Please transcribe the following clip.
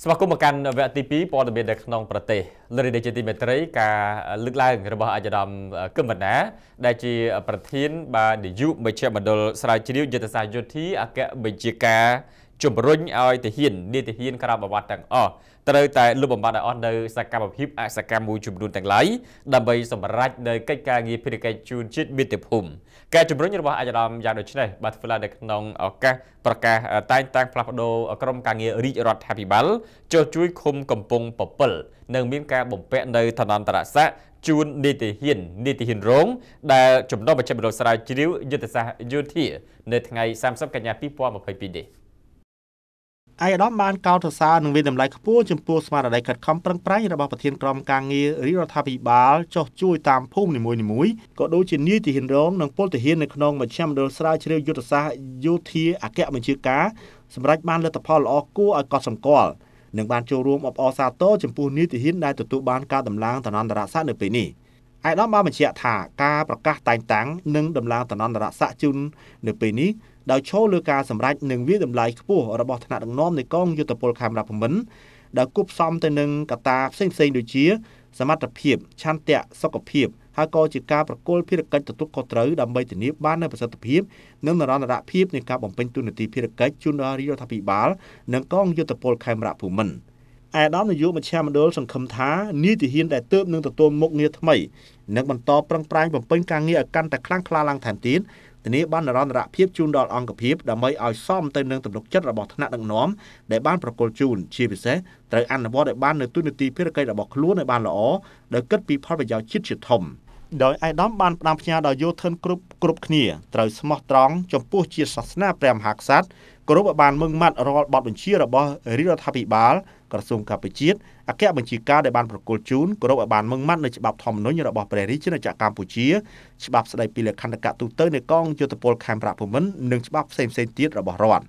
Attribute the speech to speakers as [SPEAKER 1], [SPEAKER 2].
[SPEAKER 1] ស្វាគមន៍មកកាន់វគ្គទី2ព័ត៌មាននៅក្នុងប្រទេសលោកនាយកជាទីមេត្រីការលើកឡើងរបស់អាយដាមកឹមវណ្ណា ដែលជាប្រធានបាទនាយកមជ្ឈមណ្ឌលស្រាវជ្រាវយុទ្ធសាស្ត្រយោធាអគ្គបញ្ជាការជំរុញឲ្យទាហាននាយទាហានក្រៅប្រវត្តិទាំងអស់ត្រូវតែលុបបំបាត់ឲ្យអស់នៅសកម្មភាពអសកម្មមួយចំនួនទាំងឡាយដើម្បីសម្រេចនៅកិច្ចការងារភារកិច្ចជួនជាតិមាតុភូមិការជំរុញរបស់អាយដាមយ៉ាងដូចនេះបាទធ្វើឡើងនៅក្នុងឱកាសប្រកាសតែងតាំងផ្លាស់ប្ដូរក្រមការងាររាជរដ្ឋាភិបាលចុះជួយឃុំកំពង់7និងមានការបំពាក់នៅឋានន្តរស័ក្តិជួននីតិហ៊ាននីតិហ៊ានរង ដែលចំណុះបច្ចេកវិទ្យាស្រាវជ្រាវយុទ្ធសាស្ត្រយោធានៅថ្ងៃ30កញ្ញា2022នេះ។
[SPEAKER 2] ឯកឧត្តមបានកោតសរសើរនិងវិនិតម្លៃខ្ពស់ចំពោះស្មារតីខិតខំប្រឹងប្រែងរបស់ប្រធានក្រុមការងាររាជរដ្ឋាភិបាលចោះជួយតាមភូមិនីមួយៗក៏ដូចជានាយទាហានរងនិងពលទាហាននៅក្នុងមជ្ឈមណ្ឌលស្រាវជ្រាវយុទ្ធសាស្ត្រយោធាអគ្គបញ្ជាការសម្រាប់បានលទ្ធផលល្អគួរឲ្យកត់សម្គាល់និងបានចូលរួមអបអរសាទរចំពោះនាយទាហានដែលទទួលបានការតម្លើងឋានន្តរស័ក្តិនៅពេលនេះ។អាយដាមបានបញ្ជាក់ថាការប្រកាសតែងតាំងនិងដំឡើងតំណន្តរស័ក្តិជូននៅពេលនេះដោយឈលលើការសម្រេចនិងវាតម្លៃខ្ពស់របស់ថ្នាក់ដឹកនាំនៃកងយុទ្ធពលខេមរភូមិន្ទដែលគប់ផ្សំទៅនឹងកត្តាផ្សេងៗដូចជា សមត្ថភាពឆន្ទៈសុខភាពហើយក៏ជាការប្រគល់ភារកិច្ចទទួលខុសត្រូវដើម្បីធានាបាននូវប្រសិទ្ធភាព និងនិរន្តរភាពនៃការបំពេញទូនាទីភារកិច្ចជូនដល់រាជរដ្ឋាភិបាលនិងកងយុទ្ធពលខេមរភូមិន្ទ។ឯដាមនយោមជ្ឈមណ្ឌលសង្ឃឹមថានីតិហ៊ានដែលទើបនឹងទទួលមុខងារថ្មីនឹងបន្តប្រឹងប្រែងបំពេញការងារឲ្យកាន់តែខ្លាំងក្លាឡើងថែមទៀតធានាបាននិរន្តរភាពជូនដល់អង្គភាពដើម្បីឲ្យសមទៅនឹងទំនុកចិត្តរបស់ថ្នាក់ដឹកនាំដែលបានប្រគល់ជូនជាពិសេសត្រូវអនុវត្តឲ្យបាននៅទូនីតិភារកិច្ចរបស់ខ្លួនឲ្យបានល្អដោយគិតពីផលប្រយោជន៍ជាតិជាធំ។ដោយអាយដាមបានផ្ដាំផ្ញើដល់យោធិនគ្រប់គ្រប់គ្នាត្រូវស្មោះត្រង់ចំពោះជាសាសនាព្រះមហាក្សត្រគ្រប់បានមឹងម៉ាត់រាល់បទបញ្ជារបស់រាជរដ្ឋាភិបាលក្រសួងកាពិជាតិអគ្គបញ្ជាការដែលបានប្រកល់ជូនគ្រប់ឲ្យបានមឹងម៉ាត់នៅច្បាប់ធម្មនុញ្ញរបស់ព្រះរាជាណាចក្រកម្ពុជាច្បាប់ស្តីពីលក្ខណ្ឌកៈទូទៅនៃកងយោធពលខេមរៈភូមិន្ទនិងច្បាប់ផ្សេងៗទៀតរបស់រដ្ឋ